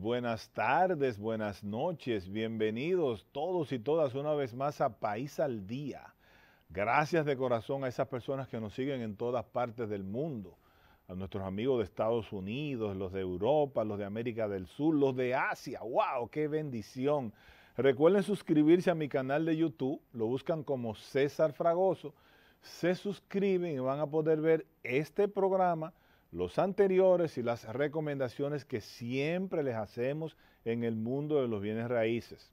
Buenas, tardes, buenas noches, bienvenidos todos y todas una vez más a País al Día. Gracias de corazón a esas personas que nos siguen en todas partes del mundo, a nuestros amigos de Estados Unidos, los de Europa, los de América del Sur, los de Asia. ¡Wow! ¡Qué bendición! Recuerden suscribirse a mi canal de YouTube, lo buscan como César Fragoso, se suscriben y van a poder ver este programa los anteriores y las recomendaciones que siempre les hacemos en el mundo de los bienes raíces.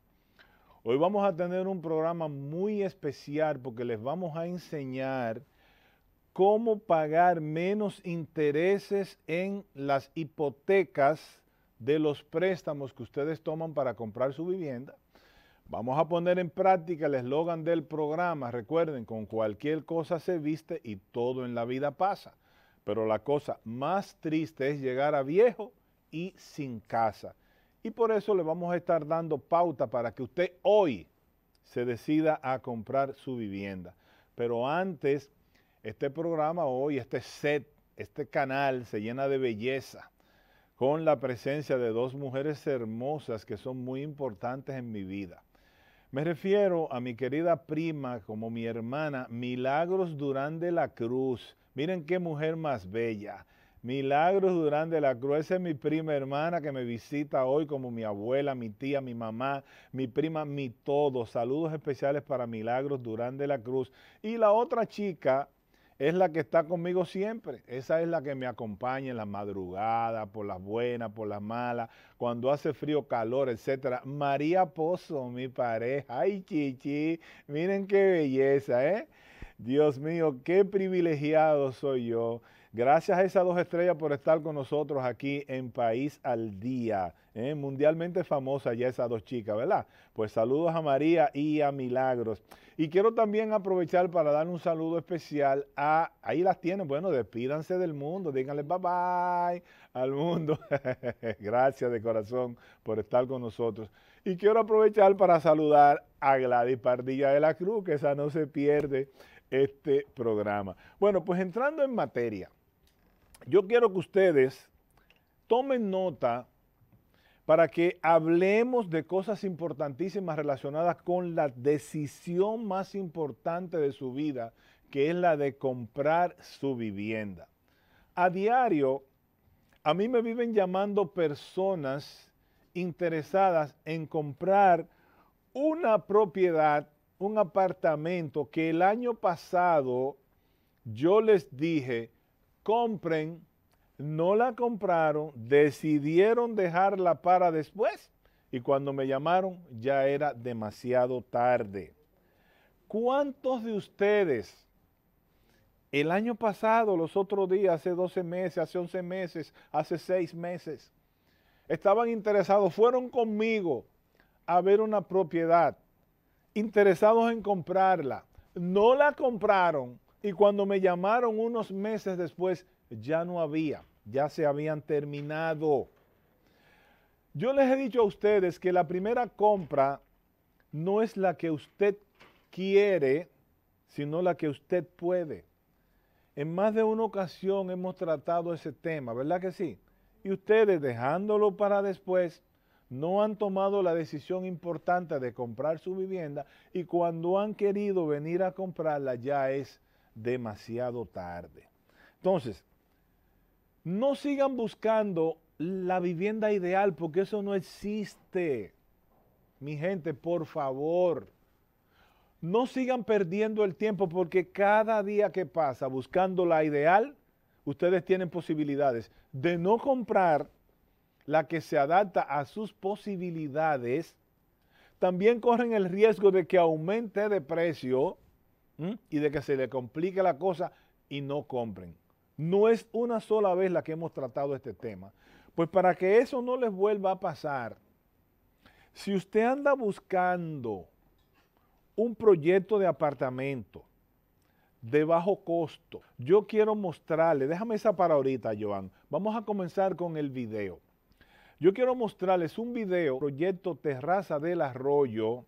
Hoy vamos a tener un programa muy especial porque les vamos a enseñar cómo pagar menos intereses en las hipotecas de los préstamos que ustedes toman para comprar su vivienda. Vamos a poner en práctica el eslogan del programa. Recuerden, con cualquier cosa se viste y todo en la vida pasa. Pero la cosa más triste es llegar a viejo y sin casa. Y por eso le vamos a estar dando pauta para que usted hoy se decida a comprar su vivienda. Pero antes, este programa hoy, este set, este canal se llena de belleza con la presencia de dos mujeres hermosas que son muy importantes en mi vida. Me refiero a mi querida prima, como mi hermana, Milagros Durán de la Cruz, Miren qué mujer más bella. Milagros Durán de la Cruz, esa es mi prima hermana que me visita hoy como mi abuela, mi tía, mi mamá, mi prima, mi todo. Saludos especiales para Milagros Durán de la Cruz. Y la otra chica, es la que está conmigo siempre. Esa es la que me acompaña en la madrugada, por las buenas, por las malas, cuando hace frío, calor, etcétera. María Pozo, mi pareja. Ay, chichi, miren qué belleza, ¿eh? Dios mío, qué privilegiado soy yo. Gracias a esas dos estrellas por estar con nosotros aquí en País al Día. ¿eh? Mundialmente famosa ya esas dos chicas, ¿verdad? Pues saludos a María y a Milagros. Y quiero también aprovechar para dar un saludo especial a, ahí las tienen, bueno, despídanse del mundo, díganle bye bye al mundo. Gracias de corazón por estar con nosotros. Y quiero aprovechar para saludar a Gladys Pardilla de la Cruz, que esa no se pierde este programa. Bueno, pues entrando en materia, yo quiero que ustedes tomen nota para que hablemos de cosas importantísimas relacionadas con la decisión más importante de su vida, que es la de comprar su vivienda. A diario, a mí me viven llamando personas interesadas en comprar una propiedad un apartamento que el año pasado yo les dije, compren, no la compraron, decidieron dejarla para después y cuando me llamaron ya era demasiado tarde. ¿Cuántos de ustedes el año pasado, los otros días, hace 12 meses, hace 11 meses, hace 6 meses, estaban interesados, fueron conmigo a ver una propiedad interesados en comprarla. No la compraron y cuando me llamaron unos meses después ya no había, ya se habían terminado. Yo les he dicho a ustedes que la primera compra no es la que usted quiere, sino la que usted puede. En más de una ocasión hemos tratado ese tema, ¿verdad que sí? Y ustedes dejándolo para después, no han tomado la decisión importante de comprar su vivienda y cuando han querido venir a comprarla ya es demasiado tarde. Entonces, no sigan buscando la vivienda ideal porque eso no existe. Mi gente, por favor, no sigan perdiendo el tiempo porque cada día que pasa buscando la ideal, ustedes tienen posibilidades de no comprar la que se adapta a sus posibilidades, también corren el riesgo de que aumente de precio y de que se le complique la cosa y no compren. No es una sola vez la que hemos tratado este tema. Pues para que eso no les vuelva a pasar, si usted anda buscando un proyecto de apartamento de bajo costo, yo quiero mostrarle, déjame esa para ahorita, Joan. Vamos a comenzar con el video. Yo quiero mostrarles un video, proyecto Terraza del Arroyo,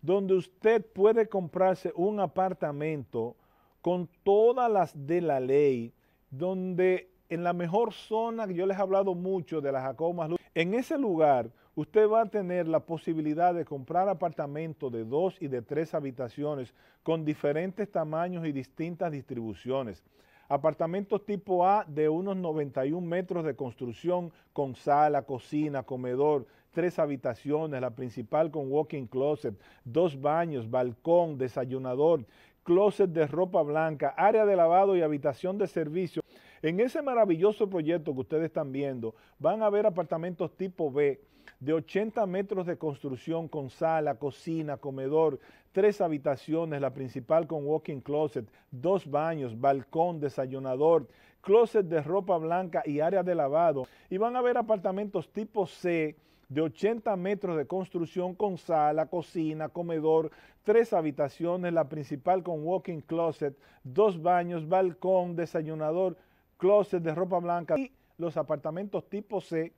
donde usted puede comprarse un apartamento con todas las de la ley, donde en la mejor zona, que yo les he hablado mucho de las Jacomas en ese lugar usted va a tener la posibilidad de comprar apartamentos de dos y de tres habitaciones con diferentes tamaños y distintas distribuciones. Apartamentos tipo A de unos 91 metros de construcción con sala, cocina, comedor, tres habitaciones, la principal con walk-in closet, dos baños, balcón, desayunador, closet de ropa blanca, área de lavado y habitación de servicio. En ese maravilloso proyecto que ustedes están viendo, van a ver apartamentos tipo B de 80 metros de construcción con sala, cocina, comedor, tres habitaciones, la principal con walk-in closet, dos baños, balcón, desayunador, closet de ropa blanca y área de lavado. Y van a ver apartamentos tipo C de 80 metros de construcción con sala, cocina, comedor, tres habitaciones, la principal con walk-in closet, dos baños, balcón, desayunador, Closet de ropa blanca y los apartamentos tipo C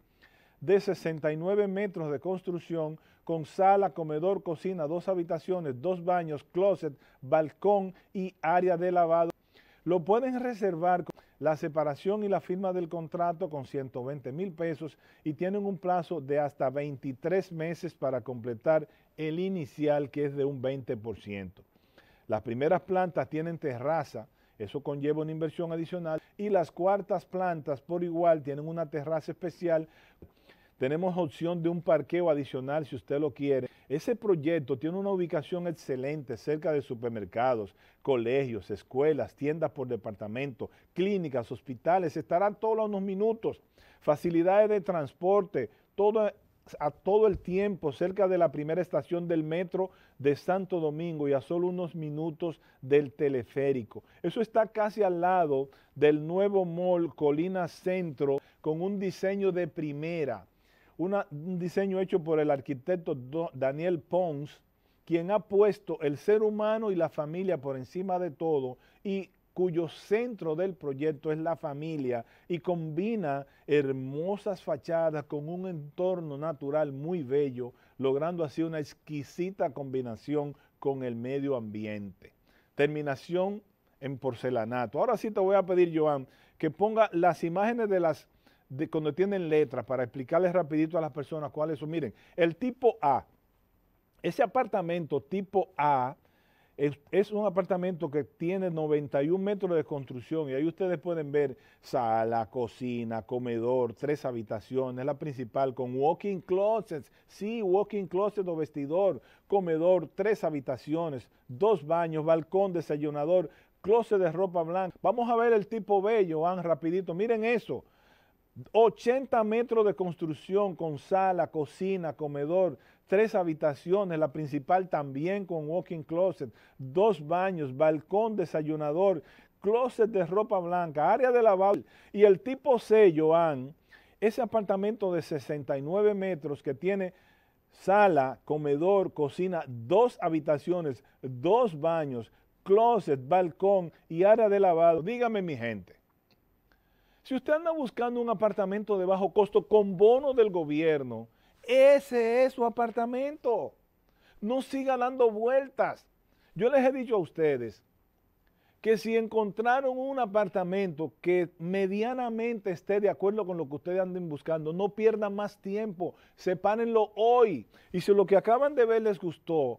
de 69 metros de construcción con sala, comedor, cocina, dos habitaciones, dos baños, closet, balcón y área de lavado. Lo pueden reservar con la separación y la firma del contrato con 120 mil pesos y tienen un plazo de hasta 23 meses para completar el inicial que es de un 20%. Las primeras plantas tienen terraza, eso conlleva una inversión adicional. Y las cuartas plantas por igual tienen una terraza especial. Tenemos opción de un parqueo adicional si usted lo quiere. Ese proyecto tiene una ubicación excelente cerca de supermercados, colegios, escuelas, tiendas por departamento, clínicas, hospitales. Estará todos unos minutos. Facilidades de transporte, todo a todo el tiempo cerca de la primera estación del metro de Santo Domingo y a solo unos minutos del teleférico. Eso está casi al lado del nuevo mall Colina Centro con un diseño de primera, un diseño hecho por el arquitecto Daniel Pons, quien ha puesto el ser humano y la familia por encima de todo y cuyo centro del proyecto es la familia y combina hermosas fachadas con un entorno natural muy bello, logrando así una exquisita combinación con el medio ambiente. Terminación en porcelanato. Ahora sí te voy a pedir, Joan, que ponga las imágenes de las de cuando tienen letras para explicarles rapidito a las personas cuáles son. Miren, el tipo A, ese apartamento tipo A es, un apartamento que tiene 91 metros de construcción y ahí ustedes pueden ver sala, cocina, comedor, tres habitaciones, la principal con walking closets, sí, walking closet o vestidor, comedor, tres habitaciones, dos baños, balcón, desayunador, closet de ropa blanca. Vamos a ver el tipo bello, van rapidito, miren eso. 80 metros de construcción con sala, cocina, comedor, tres habitaciones, la principal también con walking closet, dos baños, balcón desayunador, closet de ropa blanca, área de lavado. Y el tipo C, Joan, ese apartamento de 69 metros que tiene sala, comedor, cocina, dos habitaciones, dos baños, closet, balcón y área de lavado. Dígame mi gente, si usted anda buscando un apartamento de bajo costo con bono del gobierno, ese es su apartamento. No siga dando vueltas. Yo les he dicho a ustedes que si encontraron un apartamento que medianamente esté de acuerdo con lo que ustedes anden buscando, no pierdan más tiempo, sepárenlo hoy. Y si lo que acaban de ver les gustó,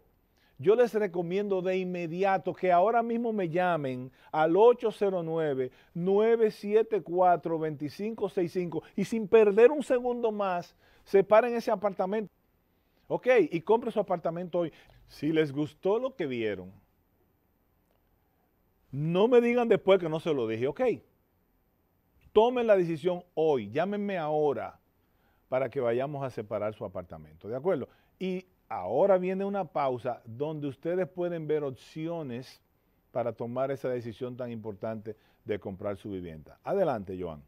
yo les recomiendo de inmediato que ahora mismo me llamen al 809-974-2565 y sin perder un segundo más, separen ese apartamento. Ok, y compre su apartamento hoy. Si les gustó lo que vieron, no me digan después que no se lo dije, ok. Tomen la decisión hoy, llámenme ahora para que vayamos a separar su apartamento, ¿de acuerdo? Y Ahora viene una pausa donde ustedes pueden ver opciones para tomar esa decisión tan importante de comprar su vivienda. Adelante, Joan.